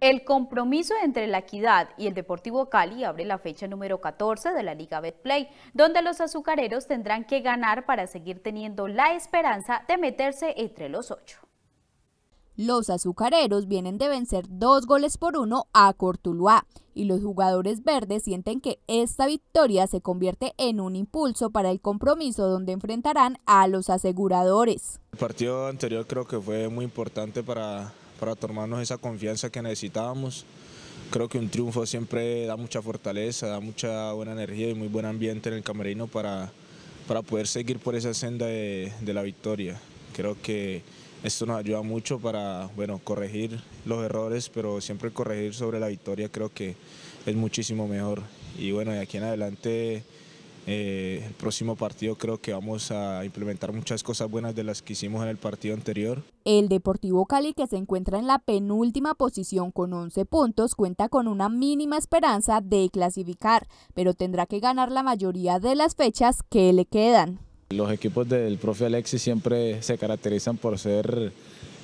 El compromiso entre la equidad y el Deportivo Cali abre la fecha número 14 de la Liga Betplay, donde los azucareros tendrán que ganar para seguir teniendo la esperanza de meterse entre los ocho. Los azucareros vienen de vencer dos goles por uno a Cortuluá y los jugadores verdes sienten que esta victoria se convierte en un impulso para el compromiso donde enfrentarán a los aseguradores. El partido anterior creo que fue muy importante para para tomarnos esa confianza que necesitábamos. Creo que un triunfo siempre da mucha fortaleza, da mucha buena energía y muy buen ambiente en el camerino para, para poder seguir por esa senda de, la victoria. Creo que esto nos ayuda mucho para bueno, corregir los errores, pero siempre corregir sobre la victoria creo que es muchísimo mejor. Y bueno, de aquí en adelante eh, el próximo partido creo que vamos a implementar muchas cosas buenas de las que hicimos en el partido anterior. El Deportivo Cali, que se encuentra en la penúltima posición con 11 puntos, cuenta con una mínima esperanza de clasificar, pero tendrá que ganar la mayoría de las fechas que le quedan. Los equipos del profe Alexis siempre se caracterizan por ser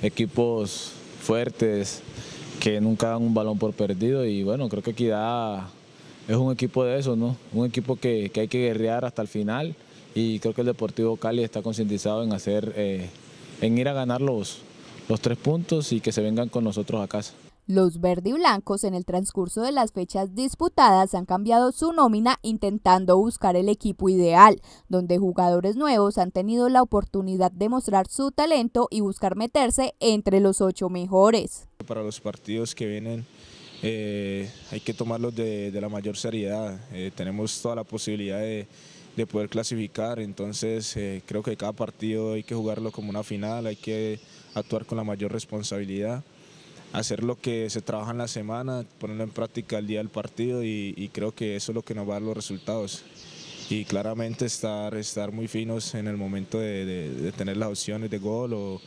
equipos fuertes, que nunca dan un balón por perdido y bueno, creo que Equidad es un equipo de eso, ¿no? Un equipo que, hay que guerrear hasta el final y creo que el Deportivo Cali está concientizado en hacer, eh, en ir a ganar los, los tres puntos y que se vengan con nosotros a casa. Los verde y blancos en el transcurso de las fechas disputadas han cambiado su nómina intentando buscar el equipo ideal, donde jugadores nuevos han tenido la oportunidad de mostrar su talento y buscar meterse entre los ocho mejores. Para los partidos que vienen eh, hay que tomarlos de, la mayor seriedad. Eh, tenemos toda la posibilidad de, poder clasificar, entonces eh, creo que cada partido hay que jugarlo como una final, hay que actuar con la mayor responsabilidad, hacer lo que se trabaja en la semana, ponerlo en práctica el día del partido y, creo que eso es lo que nos va a dar los resultados y claramente estar, estar muy finos en el momento de, tener las opciones de gol o,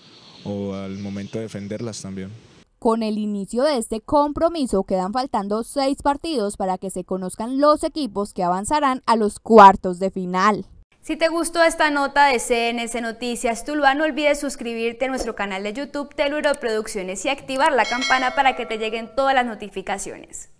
o al momento de defenderlas también. Con el inicio de este compromiso quedan faltando seis partidos para que se conozcan los equipos que avanzarán a los cuartos de final. Si te gustó esta nota de cns Noticias Tuluá, no olvides suscribirte a nuestro canal de YouTube Teluro Producciones y activar la campana para que te lleguen todas las notificaciones.